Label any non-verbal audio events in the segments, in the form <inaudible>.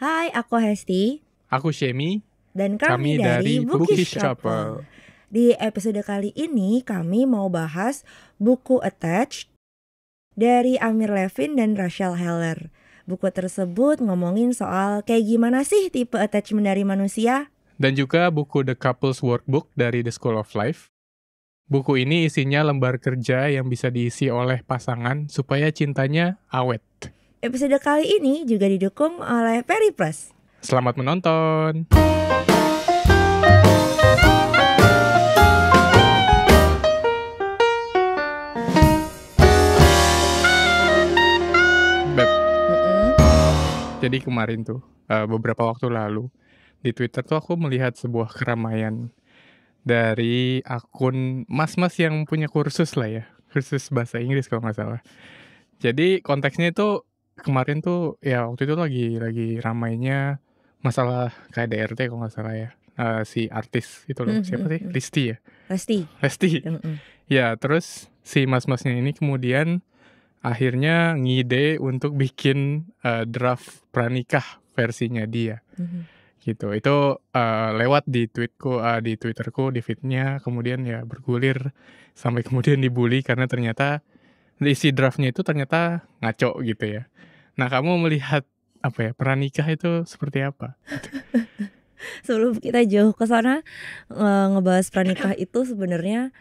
Hai, aku Hesti. Aku Shemi. Dan kami, kami dari, dari Bookish Chapel. Di episode kali ini kami mau bahas buku Attached dari Amir Levin dan Rachel Heller. Buku tersebut ngomongin soal kayak gimana sih tipe attachment dari manusia. Dan juga buku The Couple's Workbook dari The School of Life. Buku ini isinya lembar kerja yang bisa diisi oleh pasangan supaya cintanya awet. Episode kali ini juga didukung oleh Peri Plus. Selamat menonton. Beb. Jadi kemarin tuh eh, beberapa waktu lalu di Twitter tuh aku melihat sebuah keramaian dari akun mas-mas yang punya kursus lah ya kursus bahasa Inggris kalau nggak salah. Jadi konteksnya itu kemarin tuh ya waktu itu lagi lagi ramainya masalah KDRT kalau nggak salah ya. Uh, si artis itu loh, hmm, siapa hmm, sih? Hmm. Risti ya? Lesti. Risti gitu, Ya, terus si mas-masnya ini kemudian akhirnya ngide untuk bikin uh, draft pranikah versinya dia. gitu itu uh, lewat di tweetku uh, di twitterku di fitnya kemudian ya bergulir sampai <laughs> kemudian dibully karena ternyata isi draftnya itu ternyata ngaco gitu ya Nah, kamu melihat apa ya peran nikah itu seperti apa? <laughs> Sebelum kita jauh ke sana eh, ngebahas pernikah itu sebenarnya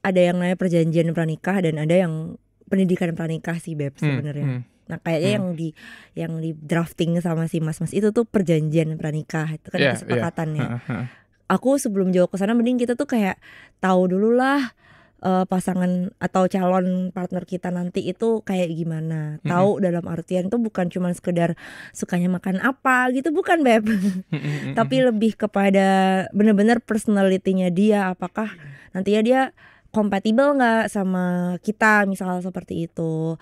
ada yang namanya perjanjian pernikah dan ada yang pendidikan pernikah sih beb hmm, sebenarnya. Hmm, hmm. Nah kayaknya hmm. yang di yang di drafting sama si mas-mas itu tuh perjanjian pernikah itu kan yeah, ya. kesepakatannya. Yeah. Aku sebelum jauh ke sana mending kita tuh kayak tahu dulu lah uh, pasangan atau calon partner kita nanti itu kayak gimana. Mm-hmm. Tahu dalam artian itu bukan cuma sekedar sukanya makan apa gitu bukan beb. <laughs> Tapi lebih kepada benar-benar personalitinya dia apakah nantinya dia kompatibel nggak sama kita misal seperti itu.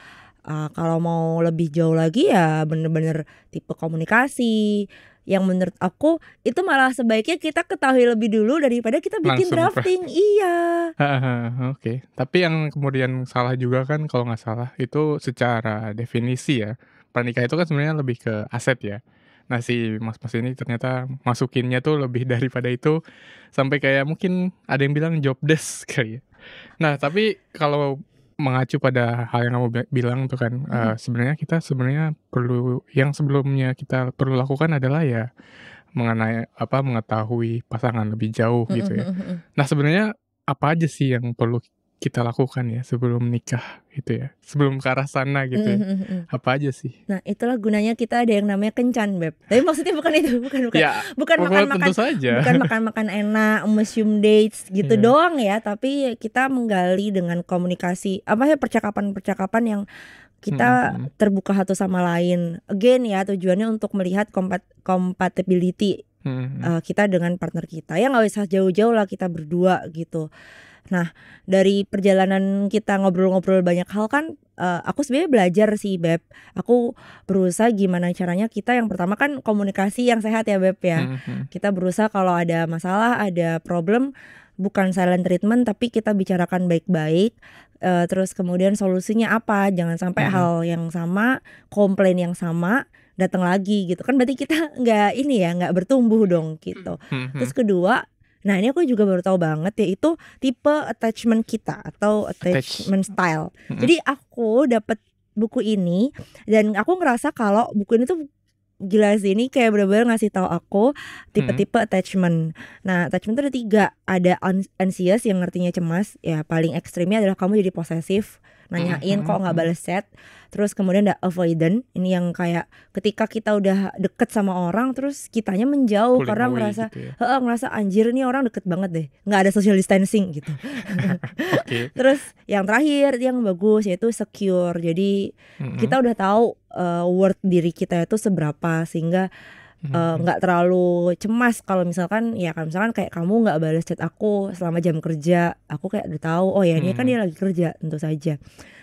Uh, kalau mau lebih jauh lagi ya bener-bener tipe komunikasi yang menurut aku itu malah sebaiknya kita ketahui lebih dulu daripada kita bikin Langsung drafting. Pra. Iya. Oke. Okay. Tapi yang kemudian salah juga kan kalau nggak salah itu secara definisi ya pernikah itu kan sebenarnya lebih ke aset ya. Nah si mas-mas ini ternyata masukinnya tuh lebih <laughs> daripada itu sampai kayak mungkin ada yang bilang job desk ya. Nah tapi kalau mengacu pada hal yang kamu bilang tuh kan hmm. uh, sebenarnya kita sebenarnya perlu yang sebelumnya kita perlu lakukan adalah ya mengenai apa mengetahui pasangan lebih jauh gitu ya. Nah sebenarnya apa aja sih yang perlu kita lakukan ya sebelum nikah gitu ya sebelum ke arah sana gitu ya. mm-hmm, mm-hmm. apa aja sih nah itulah gunanya kita ada yang namanya kencan beb tapi maksudnya bukan itu bukan bukan ya, bukan makan makan saja. bukan makan makan enak museum dates gitu yeah. doang ya tapi kita menggali dengan komunikasi apa ya percakapan percakapan yang kita hmm. terbuka satu sama lain again ya tujuannya untuk melihat kompat compatibility hmm. uh, eh, kita dengan partner kita ya nggak usah jauh-jauh lah kita berdua gitu Nah, dari perjalanan kita ngobrol-ngobrol banyak hal kan uh, aku sebenarnya belajar sih Beb. Aku berusaha gimana caranya kita yang pertama kan komunikasi yang sehat ya Beb ya. Hmm, hmm. Kita berusaha kalau ada masalah, ada problem bukan silent treatment tapi kita bicarakan baik-baik uh, terus kemudian solusinya apa. Jangan sampai mm -hmm. hal yang sama, komplain yang sama datang lagi gitu kan berarti kita <laughs> nggak ini ya nggak bertumbuh dong gitu. Hmm, terus kedua Nah ini aku juga baru tahu banget yaitu tipe attachment kita atau attachment Attach. style. hmm Jadi aku dapat buku ini dan aku ngerasa kalau buku ini tuh gila sih ini kayak bener-bener ngasih tahu aku tipe-tipe attachment. Nah attachment itu ada tiga, ada anxious yang artinya cemas, ya paling ekstrimnya adalah kamu jadi posesif, nanyain mm-hmm. kok nggak bales chat terus kemudian ada avoidant ini yang kayak ketika kita udah deket sama orang terus kitanya menjauh Pulling karena merasa gitu ya. He anjir nih orang deket banget deh nggak ada social distancing gitu <laughs> okay. terus yang terakhir yang bagus yaitu secure jadi mm-hmm. kita udah tahu uh, worth diri kita itu seberapa sehingga Mm-hmm. Eh, nggak mm uh, terlalu cemas kalau misalkan ya kalau misalkan kayak kamu nggak balas chat aku selama jam kerja aku kayak udah tahu oh ya ini kan mm-hmm. dia lagi kerja tentu saja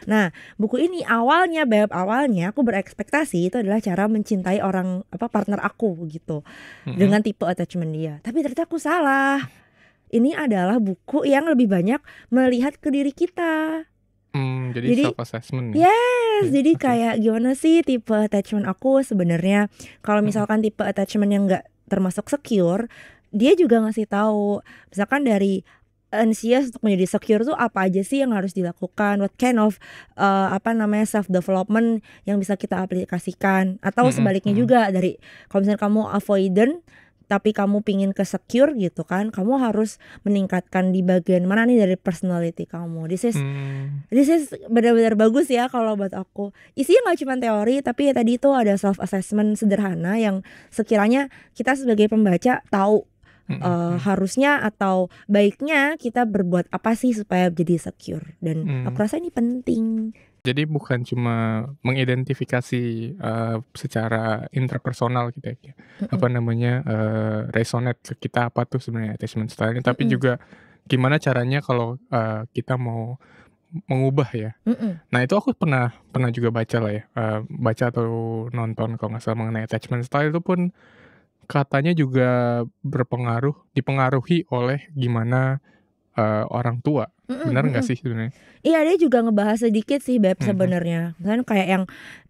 nah buku ini awalnya bab awalnya aku berekspektasi itu adalah cara mencintai orang apa partner aku gitu -hmm. dengan tipe attachment dia tapi ternyata aku salah ini adalah buku yang lebih banyak melihat ke diri kita Hmm, jadi, jadi self assessment. Ya? Yes, jadi okay. kayak gimana sih tipe attachment aku sebenarnya? Kalau hmm. misalkan tipe attachment yang enggak termasuk secure, dia juga ngasih tahu misalkan dari anxious untuk menjadi secure tuh apa aja sih yang harus dilakukan what kind of uh, apa namanya self development yang bisa kita aplikasikan atau hmm, hmm, sebaliknya -hmm. juga dari kalau misalnya kamu avoidant tapi kamu pingin ke secure gitu kan kamu harus meningkatkan di bagian mana nih dari personality kamu this is hmm. this is benar-benar bagus ya kalau buat aku isinya nggak cuma teori tapi ya tadi itu ada self assessment sederhana yang sekiranya kita sebagai pembaca tahu hmm, eh, hmm, hmm. harusnya atau baiknya kita berbuat apa sih supaya jadi secure dan hmm. aku rasa ini penting jadi bukan cuma mengidentifikasi uh, secara intrapersonal gitu ya. Mm-hmm. Apa namanya uh, resonate ke kita apa tuh sebenarnya attachment style tapi mm-hmm. tapi juga gimana caranya kalau uh, kita mau mengubah ya. Mm-mm. Nah itu aku pernah pernah juga baca lah ya, uh, baca atau nonton kalau nggak salah mengenai attachment style itu pun katanya juga berpengaruh, dipengaruhi oleh gimana uh, orang tua. Mm-mm, Benar nggak sih sebenarnya? Iya, dia juga ngebahas sedikit sih Beb sebenarnya. Mm-hmm. Kan kayak yang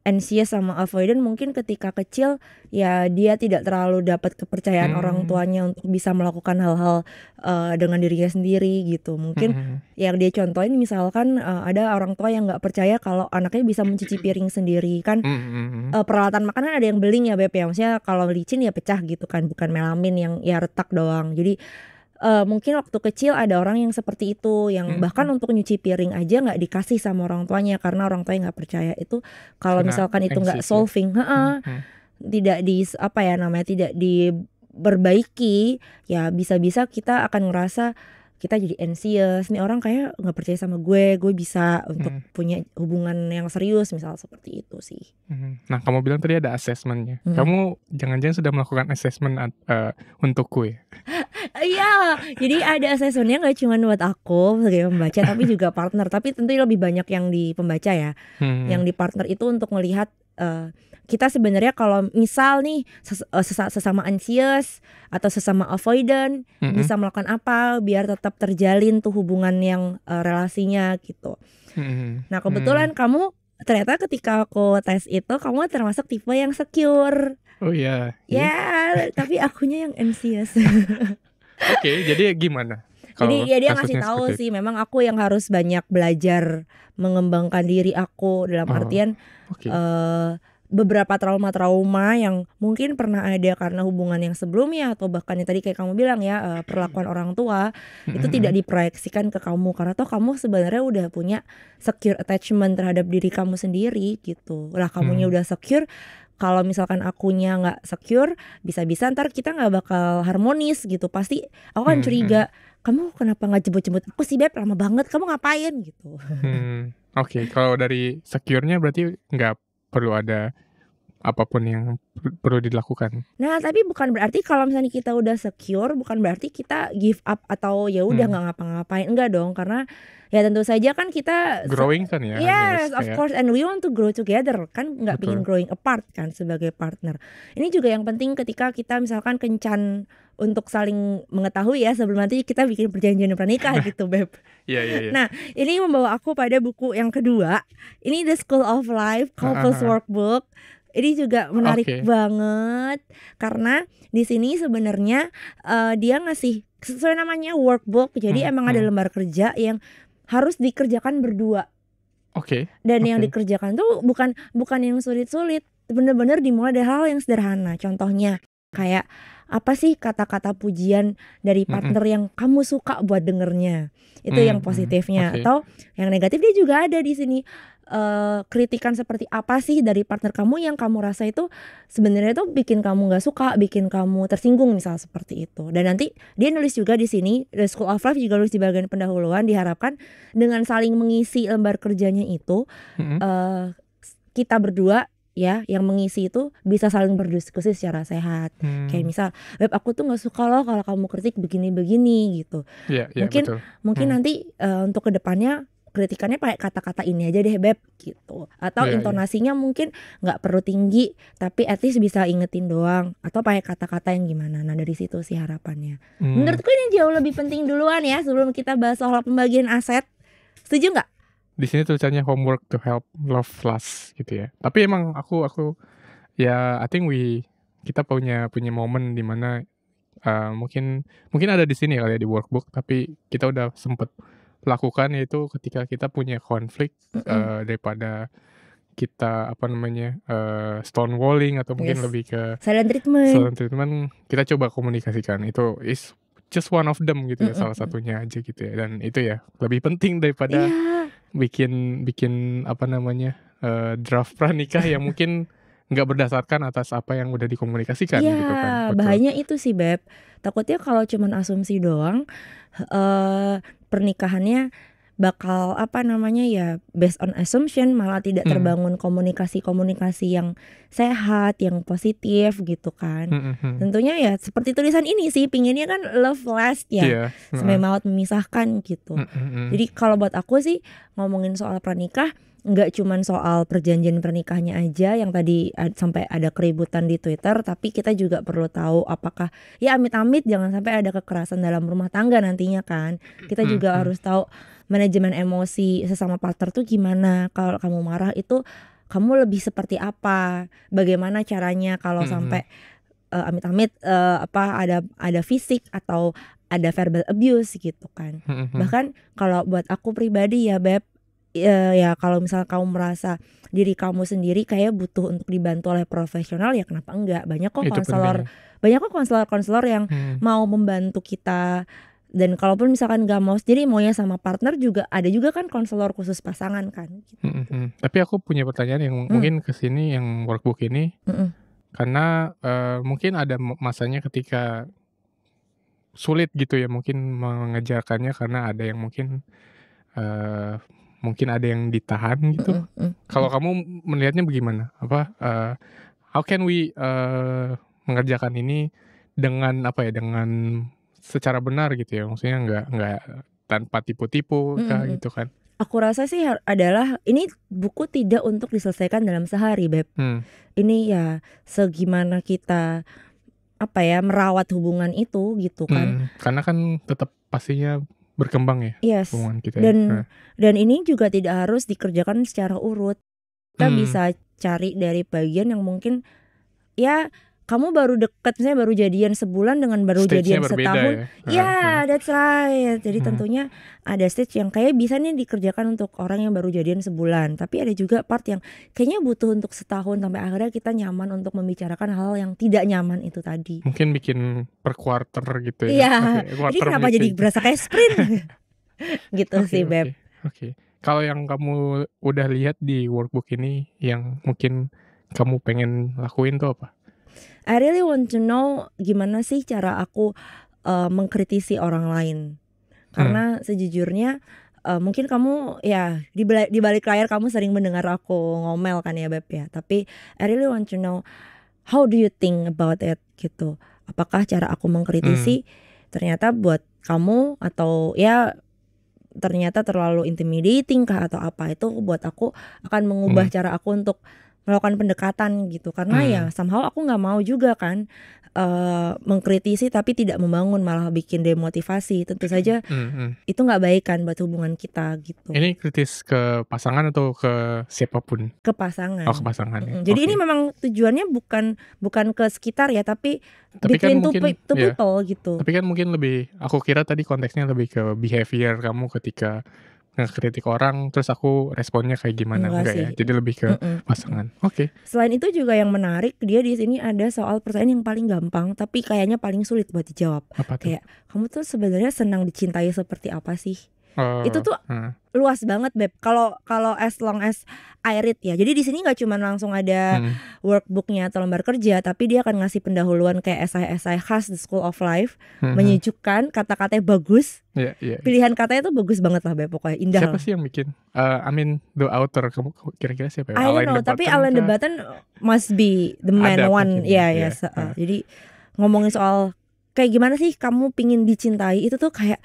anxious sama avoidant mungkin ketika kecil ya dia tidak terlalu dapat kepercayaan hmm orang tuanya untuk bisa melakukan hal-hal uh, dengan dirinya sendiri gitu. Mungkin mm-hmm. yang dia contohin misalkan uh, ada orang tua yang nggak percaya kalau anaknya bisa mencuci piring sendiri kan mm-hmm. uh, peralatan makanan ada yang beling ya Beb ya. Maksudnya kalau licin ya pecah gitu kan, bukan melamin yang ya retak doang. Jadi uh, mungkin waktu kecil ada orang yang seperti itu yang hmm. bahkan untuk nyuci piring aja nggak dikasih sama orang tuanya karena orang tuanya nggak percaya itu kalau misalkan itu nggak solving ha hmm, hmm. tidak di apa ya namanya tidak diperbaiki ya bisa-bisa kita akan ngerasa kita jadi anxious nih orang kayak nggak percaya sama gue gue bisa untuk hmm. punya hubungan yang serius misal seperti itu sih hmm. hmm. nah kamu bilang tadi ada asesmennya hmm. kamu jangan-jangan sudah melakukan asesmen uh, eh, untukku ya <laughs> iya jadi ada asesornya nggak cuma buat aku sebagai pembaca tapi juga partner tapi tentu lebih banyak yang di pembaca ya hmm. yang di partner itu untuk melihat uh, kita sebenarnya kalau misal nih ses eh, sesama anxious atau sesama avoidant mm -hmm. bisa melakukan apa biar tetap terjalin tuh hubungan yang uh, relasinya gitu. Mm -hmm. Nah, hmm. kebetulan -hmm. kamu ternyata ketika aku tes itu kamu termasuk tipe yang secure. Oh iya. Yeah. Ya, yeah. tapi akunya yang anxious. <laughs> Oke, okay, jadi gimana? Kalo jadi ya dia ngasih tahu sih memang aku yang harus banyak belajar mengembangkan diri aku dalam oh, artian okay. uh, eh, beberapa trauma-trauma yang mungkin pernah ada karena hubungan yang sebelumnya atau bahkan yang tadi kayak kamu bilang ya uh, perlakuan orang tua itu tidak diproyeksikan ke kamu karena toh kamu sebenarnya udah punya secure attachment terhadap diri kamu sendiri gitu lah kamunya hmm. udah secure kalau misalkan akunya nggak secure bisa-bisa ntar kita nggak bakal harmonis gitu pasti aku kan hmm, curiga hmm, kamu kenapa nggak jemput-jemput aku sih beb lama banget kamu ngapain gitu hmm, oke okay. kalau dari secure berarti nggak perlu ada apapun yang perlu dilakukan. Nah, tapi bukan berarti kalau misalnya kita udah secure, bukan berarti kita give up atau ya udah hmm. nggak hmm. ngapa-ngapain, enggak dong, karena ya tentu saja kan kita growing kan ya. Yes, of kayak... course, and we want to grow together, kan nggak pingin growing apart kan sebagai partner. Ini juga yang penting ketika kita misalkan kencan untuk saling mengetahui ya sebelum nanti kita bikin perjanjian pernikah nah. gitu beb. <laughs> Iya yeah, iya. Nah ini membawa aku pada buku yang kedua. Ini The School of Life Couples uh -huh. Workbook ini juga menarik okay. banget karena di sini sebenarnya uh, dia ngasih sesuai namanya workbook. Jadi hmm, emang hmm. ada lembar kerja yang harus dikerjakan berdua. Oke. Okay. Dan okay. yang dikerjakan tuh bukan bukan yang sulit-sulit, bener-bener dimulai dari hal yang sederhana. Contohnya kayak apa sih kata-kata pujian dari partner mm -hmm. yang kamu suka buat dengernya itu mm -hmm. yang positifnya okay. atau yang negatif dia juga ada di sini Uh, kritikan seperti apa sih dari partner kamu yang kamu rasa itu sebenarnya itu bikin kamu nggak suka, bikin kamu tersinggung misalnya seperti itu. Dan nanti dia nulis juga di sini The School of Life juga nulis di bagian pendahuluan diharapkan dengan saling mengisi lembar kerjanya itu mm -hmm. uh, kita berdua ya yang mengisi itu bisa saling berdiskusi secara sehat hmm. kayak misal web aku tuh nggak suka loh kalau kamu kritik begini-begini gitu yeah, yeah, mungkin betul. mungkin hmm. nanti uh, untuk kedepannya kritikannya pakai kata-kata ini aja deh beb gitu atau yeah, iya. intonasinya yeah. mungkin nggak perlu tinggi tapi at least bisa ingetin doang atau pakai kata-kata yang gimana nah dari situ sih harapannya hmm. menurutku ini jauh lebih penting duluan ya sebelum kita bahas soal pembagian aset setuju nggak di sini tulisannya homework to help love last gitu ya tapi emang aku aku ya I think we kita punya punya momen mana uh, mungkin mungkin ada di sini kali ya di workbook tapi kita udah sempet lakukan yaitu ketika kita punya konflik mm uh, eh, daripada kita apa namanya uh, stonewalling atau mungkin yes. lebih ke silent treatment silent treatment kita coba komunikasikan itu is just one of them gitu ya mm -hmm. salah satunya aja gitu ya dan itu ya lebih penting daripada yeah bikin bikin apa namanya uh, draft pranikah yang <laughs> mungkin nggak berdasarkan atas apa yang udah dikomunikasikan ya, gitu kan. Betul. itu sih Beb. Takutnya kalau cuman asumsi doang uh, pernikahannya bakal apa namanya ya based on assumption malah tidak hmm. terbangun komunikasi-komunikasi yang sehat, yang positif gitu kan. Mm -hmm. Tentunya ya seperti tulisan ini sih pinginnya kan love last ya. Yeah. Sampai maut memisahkan gitu. Mm -hmm. Jadi kalau buat aku sih ngomongin soal pernikah nggak cuman soal perjanjian pernikahannya aja yang tadi ad, sampai ada keributan di Twitter tapi kita juga perlu tahu apakah ya amit-amit jangan sampai ada kekerasan dalam rumah tangga nantinya kan kita juga hmm. harus tahu manajemen emosi sesama partner tuh gimana kalau kamu marah itu kamu lebih seperti apa bagaimana caranya kalau hmm. sampai eh, amit-amit uh, apa ada ada fisik atau ada verbal abuse gitu kan bahkan kalau buat aku pribadi ya beb uh, ya kalau misal kamu merasa diri kamu sendiri kayak butuh untuk dibantu oleh profesional ya kenapa enggak banyak kok konselor banyak kok konselor-konselor yang hmm. mau membantu kita dan kalaupun misalkan gak mau sendiri maunya sama partner juga ada juga kan konselor khusus pasangan kan gitu. -hmm. hmm, hmm. tapi aku punya pertanyaan yang hmm. mungkin kesini yang workbook ini -hmm. karena uh, mungkin ada masanya ketika sulit gitu ya mungkin mengejarkannya karena ada yang mungkin uh, mungkin ada yang ditahan gitu. Mm -hmm. Kalau kamu melihatnya bagaimana? Apa uh, how can we uh, mengerjakan ini dengan apa ya dengan secara benar gitu ya? Maksudnya nggak nggak tanpa tipu-tipu mm -hmm. gitu kan? Aku rasa sih adalah ini buku tidak untuk diselesaikan dalam sehari, beb. Hmm. Ini ya segimana kita apa ya merawat hubungan itu gitu kan? Hmm, karena kan tetap pastinya berkembang ya yes. hubungan kita. Ya? Dan ya. dan ini juga tidak harus dikerjakan secara urut. Kita hmm. bisa cari dari bagian yang mungkin ya kamu baru deket misalnya baru jadian sebulan dengan baru stage jadian setahun ya, yeah, iya, that's right jadi hmm. tentunya ada stage yang kayak bisa nih dikerjakan untuk orang yang baru jadian sebulan tapi ada juga part yang kayaknya butuh untuk setahun sampai akhirnya kita nyaman untuk membicarakan hal hal yang tidak nyaman itu tadi mungkin bikin per quarter gitu ya, yeah. Okay, jadi kenapa meeting. jadi berasa kayak sprint <laughs> gitu okay, sih beb oke okay. okay. kalau yang kamu udah lihat di workbook ini yang mungkin kamu pengen lakuin tuh apa I really want to know gimana sih cara aku uh, mengkritisi orang lain. Karena hmm. sejujurnya uh, mungkin kamu ya di di balik layar kamu sering mendengar aku ngomel kan ya Beb ya. Tapi I really want to know how do you think about it gitu. Apakah cara aku mengkritisi hmm. ternyata buat kamu atau ya ternyata terlalu intimidating kah atau apa itu buat aku akan mengubah hmm. cara aku untuk melakukan pendekatan gitu karena ya hmm. ya somehow aku nggak mau juga kan uh, mengkritisi tapi tidak membangun malah bikin demotivasi tentu saja hmm, hmm. itu nggak baik kan buat hubungan kita gitu ini kritis ke pasangan atau ke siapapun ke pasangan oh ke pasangan ya. jadi okay. ini memang tujuannya bukan bukan ke sekitar ya tapi tapi kan between kan mungkin, to, iya. people yeah. gitu tapi kan mungkin lebih aku kira tadi konteksnya lebih ke behavior kamu ketika ngekritik orang terus aku responnya kayak gimana enggak, enggak ya jadi lebih ke Mm-mm. pasangan oke okay. selain itu juga yang menarik dia di sini ada soal pertanyaan yang paling gampang tapi kayaknya paling sulit buat dijawab apa tuh? kayak kamu tuh sebenarnya senang dicintai seperti apa sih Oh. Itu tuh hmm. luas banget beb. Kalau kalau as long as I read ya. Jadi di sini nggak cuma langsung ada hmm. workbooknya atau lembar kerja, tapi dia akan ngasih pendahuluan kayak esai-esai khas The School of Life, hmm. menyejukkan, kata-katanya bagus. Yeah, yeah, yeah. Pilihan katanya tuh bagus banget lah beb pokoknya indah. Siapa lah. sih yang bikin? Uh, I mean the author kamu kira-kira siapa ya? I don't know, tapi Alan the Button must be the man ada one. Ya ya. Yeah, iya, yeah. uh, Uh, jadi ngomongin soal kayak gimana sih kamu pingin dicintai itu tuh kayak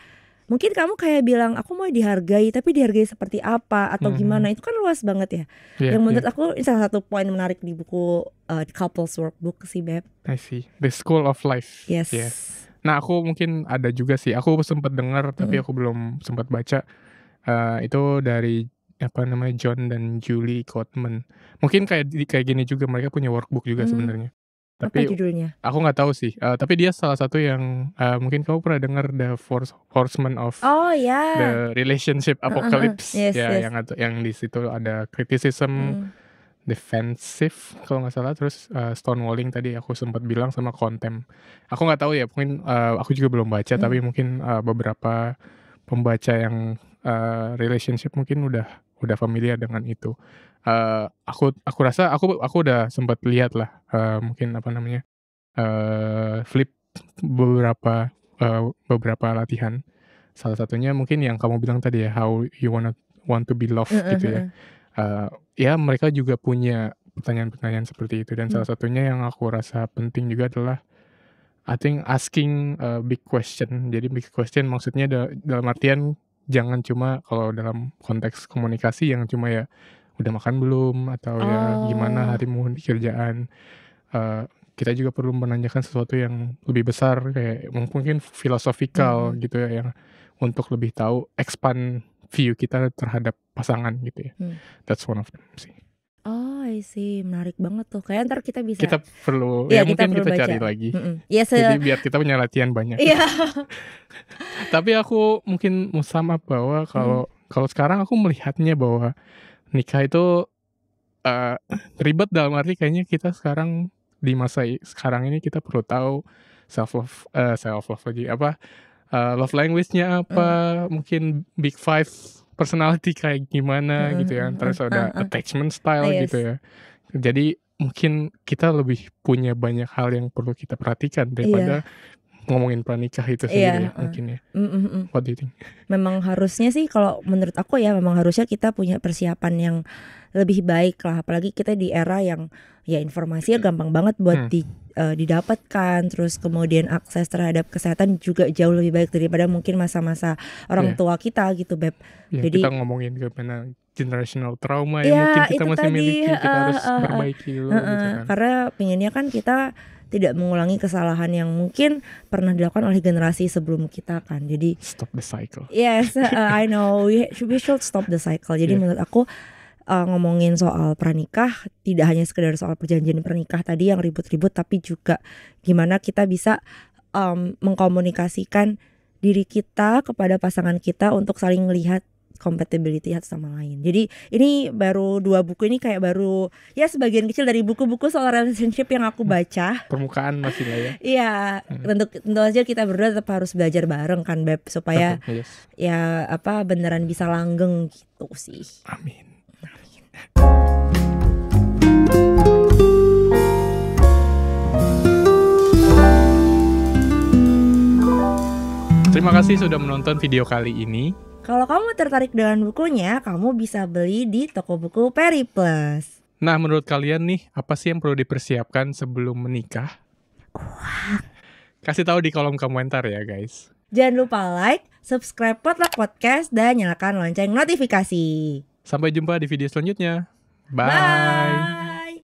mungkin kamu kayak bilang aku mau dihargai tapi dihargai seperti apa atau hmm. gimana itu kan luas banget ya yeah, yang menurut yeah. aku salah satu poin menarik di buku uh, couples workbook sih beb I see the school of life yes yes nah aku mungkin ada juga sih aku sempat dengar tapi mm. aku belum sempat baca uh, itu dari apa namanya John dan Julie Cotman mungkin kayak kayak gini juga mereka punya workbook juga hmm. sebenarnya tapi Apa judulnya? Aku nggak tahu sih. Uh, tapi dia salah satu yang uh, mungkin kamu pernah dengar The Force Horseman of Oh Yeah. The Relationship Apocalypse. Uh, uh, Yes, ya yes. yang yang di situ ada criticism hmm. defensive kalau nggak salah terus uh, stonewalling tadi aku sempat bilang sama kontem. Aku nggak tahu ya mungkin uh, aku juga belum baca hmm. tapi mungkin uh, beberapa pembaca yang uh, relationship mungkin udah udah familiar dengan itu uh, aku aku rasa aku aku udah sempat lihat lah uh, mungkin apa namanya uh, flip beberapa uh, beberapa latihan salah satunya mungkin yang kamu bilang tadi ya how you wanna want to be loved uh, -huh. gitu ya uh, ya mereka juga punya pertanyaan-pertanyaan seperti itu dan hmm. salah satunya yang aku rasa penting juga adalah I think asking a big question jadi big question maksudnya dalam artian jangan cuma kalau dalam konteks komunikasi yang cuma ya udah makan belum atau ya gimana oh. harimu di kerjaan uh, kita juga perlu menanyakan sesuatu yang lebih besar kayak mungkin filosofikal hmm. gitu ya yang untuk lebih tahu expand view kita terhadap pasangan gitu ya. Hmm. That's one of them sih. Oh, I see. Menarik banget tuh. Kayak ntar kita bisa Kita perlu iya, ya, ya mungkin kita, perlu kita baca. cari lagi. Mm -mm. Ya, Jadi biar kita punya latihan banyak. Iya. <laughs> <laughs> Tapi aku mungkin mau sama bahwa kalau mm. kalau sekarang aku melihatnya bahwa nikah itu uh, ribet dalam arti kayaknya kita sekarang di masa sekarang ini kita perlu tahu self love uh, eh, self love lagi apa uh, love language-nya apa uh. mungkin big five personality kayak gimana uh, gitu ya terus uh, ada uh, attachment style ah, gitu yes. gitu ya jadi mungkin kita lebih punya banyak hal yang perlu kita perhatikan iya. daripada yeah ngomongin pranikah itu iya, sendiri yeah. ya, mungkin ya. Mm, mm -mm. What do you think? Memang harusnya sih kalau menurut aku ya memang harusnya kita punya persiapan yang lebih baik lah apalagi kita di era yang ya informasinya gampang banget buat hmm. di uh, didapatkan terus kemudian akses terhadap kesehatan juga jauh lebih baik daripada mungkin masa-masa orang yeah. tua kita gitu beb. Yeah, Jadi kita ngomongin gimana generational trauma yeah, yang iya, mungkin kita masih tadi, miliki kita uh, harus uh, perbaiki uh, dulu uh, gitu kan. Karena pengennya kan kita tidak mengulangi kesalahan yang mungkin pernah dilakukan oleh generasi sebelum kita kan. Jadi stop the cycle. Yes, <laughs> uh, I know. We, we should stop the cycle. Jadi yeah. menurut aku uh, ngomongin soal pernikah tidak hanya sekedar soal perjanjian pernikah tadi yang ribut-ribut tapi juga gimana kita bisa um, mengkomunikasikan diri kita kepada pasangan kita untuk saling melihat compatibility satu sama lain. Jadi ini baru dua buku ini kayak baru ya sebagian kecil dari buku-buku soal relationship yang aku hmm. baca. Permukaan masih lah ya. <laughs> Iya, tentu hmm. tentu aja kita berdua tetap harus belajar bareng kan Beb supaya oh yes. ya apa beneran bisa langgeng gitu sih. Amin. Terima kasih sudah menonton video kali ini. Kalau kamu tertarik dengan bukunya, kamu bisa beli di toko buku Peri Plus. Nah, menurut kalian nih, apa sih yang perlu dipersiapkan sebelum menikah? Wah. Kasih tahu di kolom komentar ya, guys. Jangan lupa like, subscribe Potluck Podcast, dan nyalakan lonceng notifikasi. Sampai jumpa di video selanjutnya. Bye. Bye.